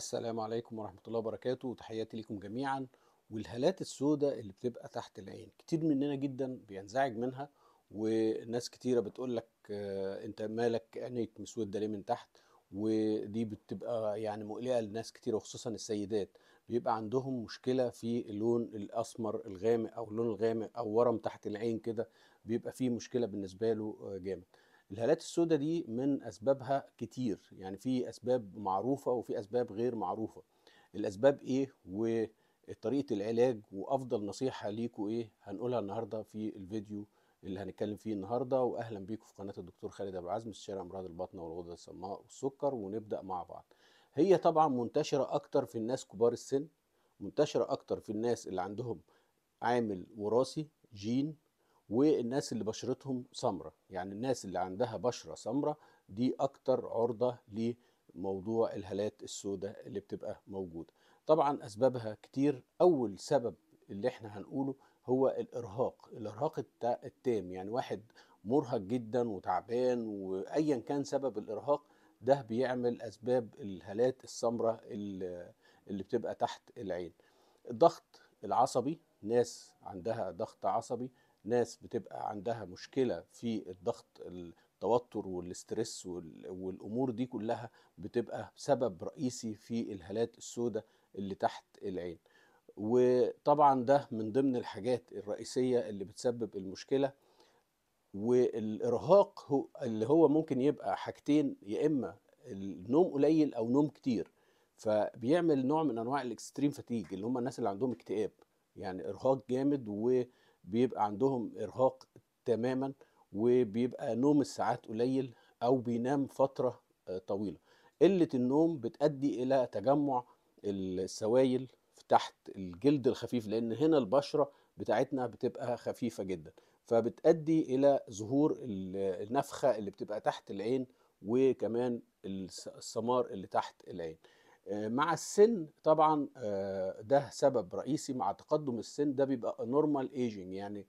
السلام عليكم ورحمة الله وبركاته وتحياتي لكم جميعا والهالات السوداء اللي بتبقى تحت العين كتير مننا جدا بينزعج منها وناس كتيرة بتقول لك آه، انت مالك عينيك مسودة ليه من تحت ودي بتبقى يعني مقلقة لناس كتيرة وخصوصا السيدات بيبقى عندهم مشكلة في اللون الأسمر الغامق أو اللون الغامق أو ورم تحت العين كده بيبقى فيه مشكلة بالنسبة له آه، جامد الهالات السوداء دي من اسبابها كتير يعني في اسباب معروفه وفي اسباب غير معروفه الاسباب ايه وطريقه العلاج وافضل نصيحه ليكوا ايه هنقولها النهارده في الفيديو اللي هنتكلم فيه النهارده واهلا بيكم في قناه الدكتور خالد ابو عزم استشاري امراض البطن والغدد الصماء والسكر ونبدا مع بعض هي طبعا منتشره اكتر في الناس كبار السن منتشره اكتر في الناس اللي عندهم عامل وراثي جين والناس اللي بشرتهم سمراء يعني الناس اللي عندها بشره سمراء دي اكتر عرضه لموضوع الهالات السوداء اللي بتبقى موجوده طبعا اسبابها كتير اول سبب اللي احنا هنقوله هو الارهاق الارهاق التام يعني واحد مرهق جدا وتعبان وايا كان سبب الارهاق ده بيعمل اسباب الهالات السمراء اللي بتبقى تحت العين الضغط العصبي ناس عندها ضغط عصبي ناس بتبقى عندها مشكله في الضغط التوتر والاسترس والامور دي كلها بتبقى سبب رئيسي في الهالات السوداء اللي تحت العين وطبعا ده من ضمن الحاجات الرئيسيه اللي بتسبب المشكله والارهاق هو اللي هو ممكن يبقى حاجتين يا اما النوم قليل او نوم كتير فبيعمل نوع من انواع الاكستريم فاتيج اللي هم الناس اللي عندهم اكتئاب يعني ارهاق جامد و بيبقى عندهم ارهاق تماما وبيبقى نوم الساعات قليل او بينام فتره آه، طويله قله النوم بتؤدي الى تجمع السوائل تحت الجلد الخفيف لان هنا البشره بتاعتنا بتبقى خفيفه جدا فبتؤدي الى ظهور النفخه اللي بتبقى تحت العين وكمان السمار اللي تحت العين آه، مع السن طبعا آه، ده سبب رئيسي مع تقدم السن ده بيبقى نورمال ايجنج يعني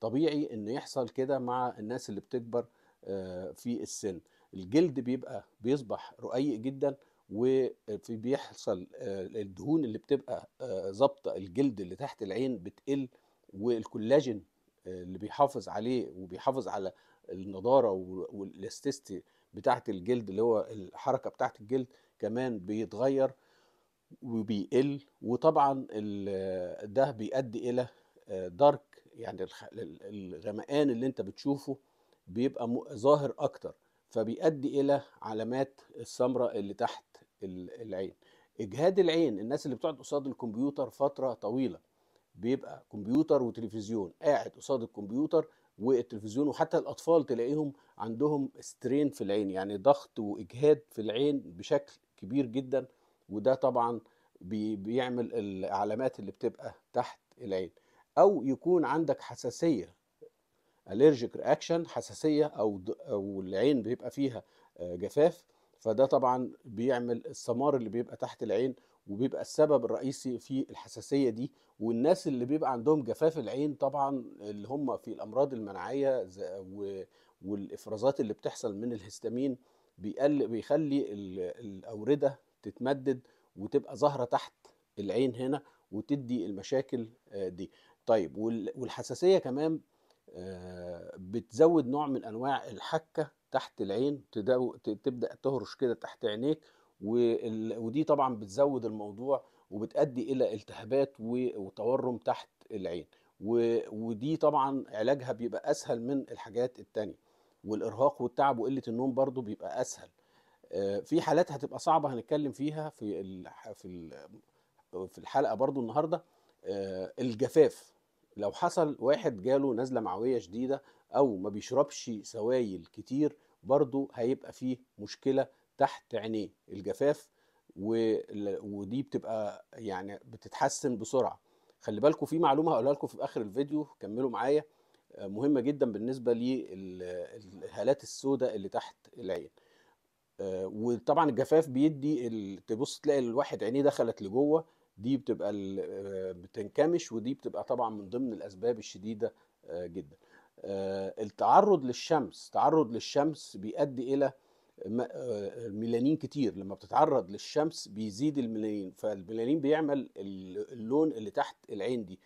طبيعي انه يحصل كده مع الناس اللي بتكبر آه، في السن الجلد بيبقى بيصبح رقيق جدا وبيحصل الدهون اللي بتبقى ظابطه الجلد اللي تحت العين بتقل والكولاجين اللي بيحافظ عليه وبيحافظ على النضاره والاستيستي بتاعه الجلد اللي هو الحركه بتاعه الجلد كمان بيتغير وبيقل وطبعا ده بيؤدي الى آه، دارك يعني الغمقان اللي انت بتشوفه بيبقى ظاهر اكتر فبيؤدي الى علامات السمراء اللي تحت العين اجهاد العين الناس اللي بتقعد قصاد الكمبيوتر فتره طويله بيبقى كمبيوتر وتلفزيون قاعد قصاد الكمبيوتر والتلفزيون وحتى الاطفال تلاقيهم عندهم سترين في العين يعني ضغط واجهاد في العين بشكل كبير جدا وده طبعا بيعمل العلامات اللي بتبقى تحت العين او يكون عندك حساسيه الرجيك رياكشن حساسيه او او العين بيبقى فيها آه، جفاف فده طبعا بيعمل السمار اللي بيبقى تحت العين وبيبقى السبب الرئيسي في الحساسيه دي والناس اللي بيبقى عندهم جفاف العين طبعا اللي هم في الامراض المناعيه والافرازات اللي بتحصل من الهستامين بيقل بيخلي الاورده تتمدد وتبقى ظاهره تحت العين هنا وتدي المشاكل آه، دي طيب والحساسيه كمان آه، بتزود نوع من انواع الحكه تحت العين تبدا تهرش كده تحت عينيك ودي طبعا بتزود الموضوع وبتؤدي الى التهابات وتورم تحت العين ودي طبعا علاجها بيبقى اسهل من الحاجات التانية والارهاق والتعب وقله النوم برضو بيبقى اسهل آه، في حالات هتبقى صعبه هنتكلم فيها في في في الحلقه برضو النهارده آه، الجفاف لو حصل واحد جاله نزله معويه شديده او ما بيشربش سوائل كتير برضو هيبقى فيه مشكله تحت عينيه الجفاف ودي بتبقى يعني بتتحسن بسرعه خلي بالكم في معلومه هقولها لكم في اخر الفيديو كملوا معايا مهمه جدا بالنسبه للهالات السوداء اللي تحت العين آه، وطبعا الجفاف بيدي تبص تلاقي الواحد عينيه دخلت لجوه دي بتبقى آه، بتنكمش ودي بتبقى طبعا من ضمن الاسباب الشديده آه، جدا التعرض للشمس تعرض للشمس بيؤدي الى ميلانين كتير لما بتتعرض للشمس بيزيد الميلانين فالميلانين بيعمل اللون اللي تحت العين دي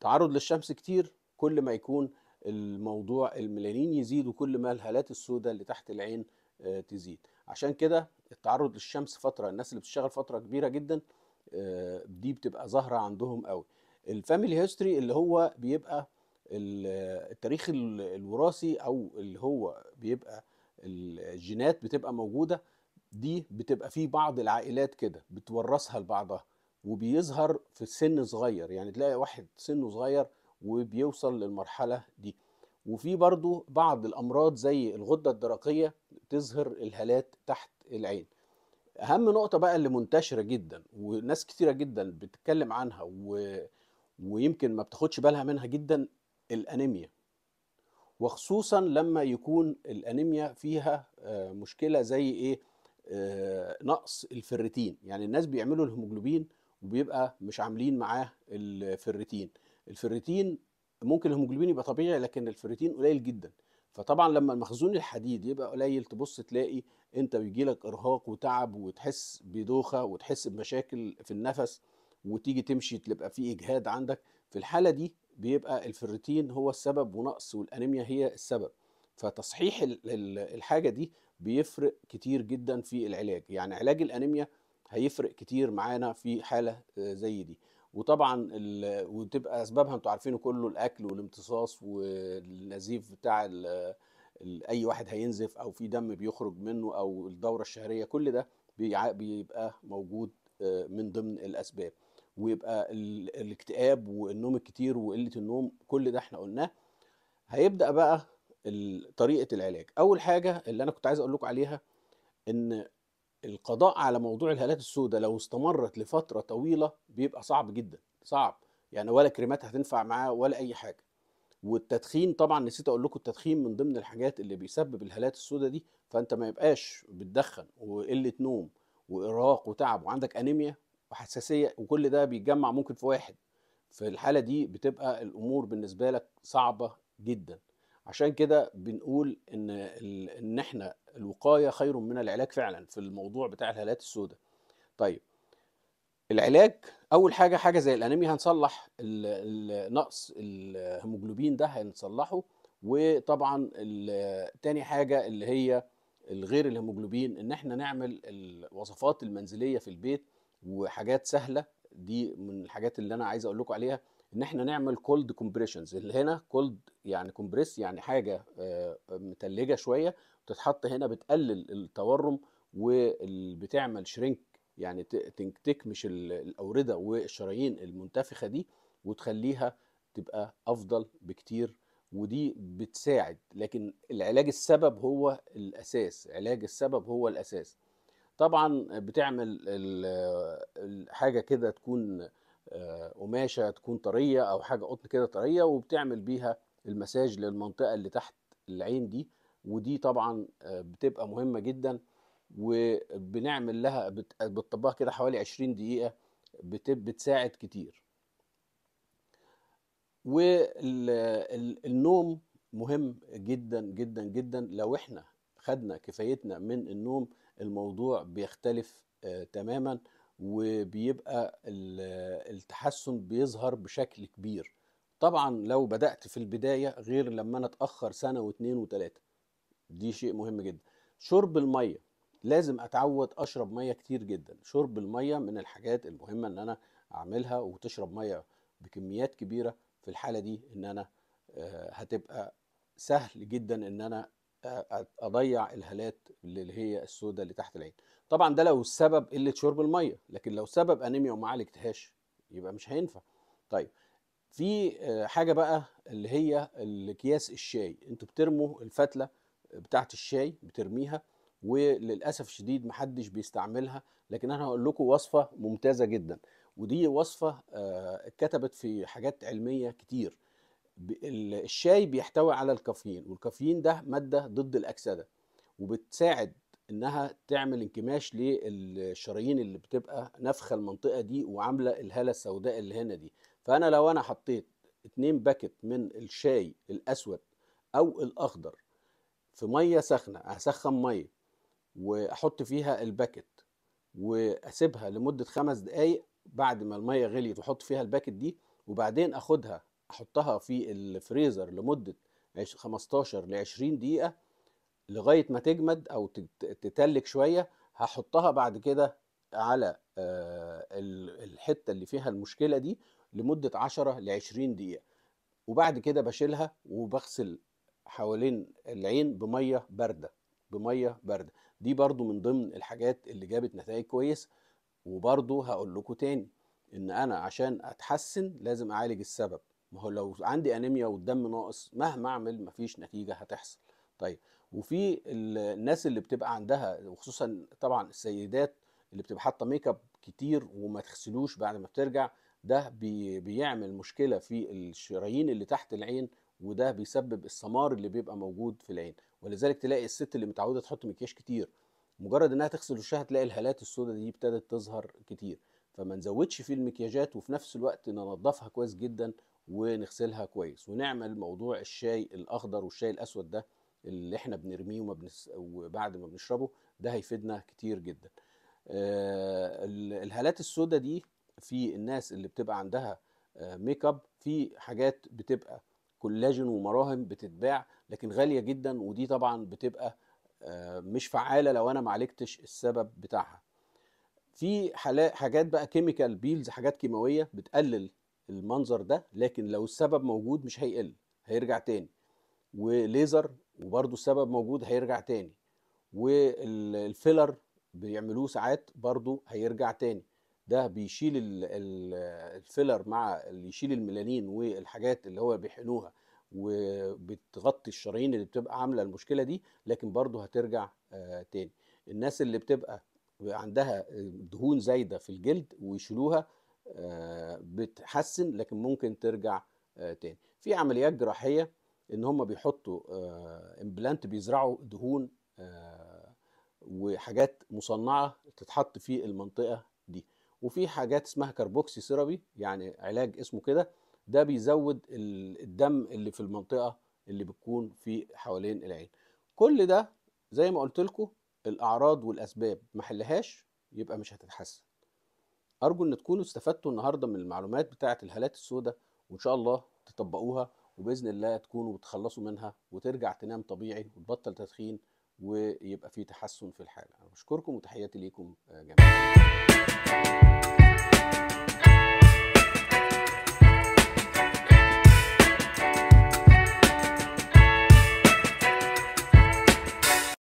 تعرض للشمس كتير كل ما يكون الموضوع الميلانين يزيد وكل ما الهالات السوداء اللي تحت العين آه، تزيد عشان كده التعرض للشمس فتره الناس اللي بتشتغل فتره كبيره جدا آه، دي بتبقى ظاهره عندهم قوي الفاميلي هيستوري اللي هو بيبقى التاريخ الوراثي او اللي هو بيبقى الجينات بتبقى موجوده دي بتبقى في بعض العائلات كده بتورثها لبعضها وبيظهر في سن صغير يعني تلاقي واحد سنه صغير وبيوصل للمرحله دي وفي برضو بعض الامراض زي الغده الدرقيه تظهر الهالات تحت العين اهم نقطه بقى اللي منتشره جدا وناس كتيره جدا بتتكلم عنها و... ويمكن ما بتاخدش بالها منها جدا الانيميا وخصوصا لما يكون الانيميا فيها آه، مشكله زي ايه آه، نقص الفرتين يعني الناس بيعملوا الهيموجلوبين وبيبقى مش عاملين معاه الفرتين الفريتين ممكن الهيموجلوبين يبقى طبيعي لكن الفريتين قليل جدا فطبعا لما المخزون الحديد يبقى قليل تبص تلاقي انت بيجي لك ارهاق وتعب وتحس بدوخه وتحس بمشاكل في النفس وتيجي تمشي تبقى في اجهاد عندك في الحاله دي بيبقى الفريتين هو السبب ونقص والانيميا هي السبب فتصحيح الحاجه دي بيفرق كتير جدا في العلاج يعني علاج الانيميا هيفرق كتير معانا في حاله آه، زي دي وطبعا ال... وتبقى اسبابها انتوا عارفينه كله الاكل والامتصاص والنزيف بتاع ال... ال... اي واحد هينزف او في دم بيخرج منه او الدوره الشهريه كل ده بيبقى موجود آه، من ضمن الاسباب ويبقى ال... الاكتئاب والنوم الكتير وقله النوم كل ده احنا قلناه هيبدا بقى طريقه العلاج اول حاجه اللي انا كنت عايز اقول لكم عليها ان القضاء على موضوع الهالات السوداء لو استمرت لفتره طويله بيبقى صعب جدا صعب يعني ولا كريمات هتنفع معاه ولا اي حاجه والتدخين طبعا نسيت اقول لكم التدخين من ضمن الحاجات اللي بيسبب الهالات السوداء دي فانت ما يبقاش بتدخن وقله نوم وارهاق وتعب وعندك انيميا وحساسيه وكل ده بيتجمع ممكن في واحد في الحاله دي بتبقى الامور بالنسبه لك صعبه جدا عشان كده بنقول ان ان احنا الوقايه خير من العلاج فعلا في الموضوع بتاع الهالات السوداء طيب العلاج اول حاجه حاجه زي الانيميا هنصلح نقص الهيموجلوبين ده هنصلحه وطبعا تاني حاجه اللي هي الغير الهيموجلوبين ان احنا نعمل الوصفات المنزليه في البيت وحاجات سهله دي من الحاجات اللي انا عايز اقول لكم عليها ان احنا نعمل كولد كومبريشنز اللي هنا كولد يعني كومبريس يعني حاجه آه، متلجه شويه وتتحط هنا بتقلل التورم وبتعمل شرينك يعني تكمش الاورده والشرايين المنتفخه دي وتخليها تبقى افضل بكتير ودي بتساعد لكن العلاج السبب هو الاساس علاج السبب هو الاساس طبعا بتعمل حاجه كده تكون آه، قماشه تكون طريه او حاجه قطن كده طريه وبتعمل بيها المساج للمنطقه اللي تحت العين دي ودي طبعا آه، بتبقى مهمه جدا وبنعمل لها بتطبقها كده حوالي 20 دقيقه بتساعد كتير والنوم مهم جدا جدا جدا لو احنا خدنا كفايتنا من النوم الموضوع بيختلف آه، تماما وبيبقى التحسن بيظهر بشكل كبير طبعا لو بدأت في البداية غير لما أنا أتأخر سنة واتنين وتلاتة دي شيء مهم جدا شرب المية لازم أتعود أشرب مية كتير جدا شرب المية من الحاجات المهمة إن أنا أعملها وتشرب مية بكميات كبيرة في الحالة دي إن أنا آه، هتبقى سهل جدا إن أنا اضيع الهالات اللي هي السوداء اللي تحت العين طبعا ده لو السبب قله شرب الميه لكن لو سبب انيميا وما عالجتهاش يبقى مش هينفع طيب في حاجه بقى اللي هي الاكياس الشاي انتوا بترموا الفتله بتاعه الشاي بترميها وللاسف الشديد محدش بيستعملها لكن انا هقول لكم وصفه ممتازه جدا ودي وصفه اتكتبت في حاجات علميه كتير الشاي بيحتوي على الكافيين والكافيين ده ماده ضد الاكسده وبتساعد انها تعمل انكماش للشرايين اللي بتبقى نافخه المنطقه دي وعامله الهاله السوداء اللي هنا دي فانا لو انا حطيت اتنين باكت من الشاي الاسود او الاخضر في ميه سخنه هسخن ميه واحط فيها الباكت واسيبها لمده خمس دقائق بعد ما الميه غليت واحط فيها الباكت دي وبعدين اخدها احطها في الفريزر لمده 15 ل 20 دقيقه لغايه ما تجمد او تتلج شويه هحطها بعد كده على آه، الحته اللي فيها المشكله دي لمده 10 ل 20 دقيقه وبعد كده بشيلها وبغسل حوالين العين بميه بارده بميه بارده دي برضو من ضمن الحاجات اللي جابت نتائج كويس وبرضو هقول لكم تاني ان انا عشان اتحسن لازم اعالج السبب ما هو لو عندي انيميا والدم ناقص مهما اعمل مفيش نتيجه هتحصل طيب وفي الناس اللي بتبقى عندها وخصوصا طبعا السيدات اللي بتبقى حاطه ميك اب كتير وما تغسلوش بعد ما بترجع ده بي بيعمل مشكله في الشرايين اللي تحت العين وده بيسبب السمار اللي بيبقى موجود في العين ولذلك تلاقي الست اللي متعوده تحط مكياج كتير مجرد انها تغسل وشها تلاقي الهالات السوداء دي ابتدت تظهر كتير فما نزودش في المكياجات وفي نفس الوقت ننظفها كويس جدا ونغسلها كويس ونعمل موضوع الشاي الاخضر والشاي الاسود ده اللي احنا بنرميه وما بنس... وبعد ما بنشربه ده هيفيدنا كتير جدا آه، الهالات السوداء دي في الناس اللي بتبقى عندها ميك آه، اب في حاجات بتبقى كولاجين ومراهم بتتباع لكن غاليه جدا ودي طبعا بتبقى آه، مش فعاله لو انا ما عالجتش السبب بتاعها في حاجات بقى كيميكال بيلز حاجات كيماويه بتقلل المنظر ده لكن لو السبب موجود مش هيقل هيرجع تاني وليزر وبرده السبب موجود هيرجع تاني والفيلر بيعملوه ساعات برده هيرجع تاني ده بيشيل الفيلر مع اللي يشيل الميلانين والحاجات اللي هو بيحنوها وبتغطي الشرايين اللي بتبقى عامله المشكله دي لكن برده هترجع آه، تاني الناس اللي بتبقى عندها دهون زايده في الجلد ويشيلوها بتحسن لكن ممكن ترجع آه، تاني في عمليات جراحيه ان هم بيحطوا امبلانت آه، بيزرعوا دهون آه، وحاجات مصنعه تتحط في المنطقه دي وفي حاجات اسمها كربوكسي سيرابي يعني علاج اسمه كده ده بيزود الدم اللي في المنطقه اللي بتكون في حوالين العين كل ده زي ما قلت لكم الاعراض والاسباب ما حلهاش يبقى مش هتتحسن أرجو إن تكونوا استفدتوا النهاردة من المعلومات بتاعة الهالات السوداء وإن شاء الله تطبقوها وبإذن الله تكونوا بتخلصوا منها وترجع تنام طبيعي وتبطل تدخين ويبقى في تحسن في الحالة أنا بشكركم وتحياتي ليكم آه، جميعا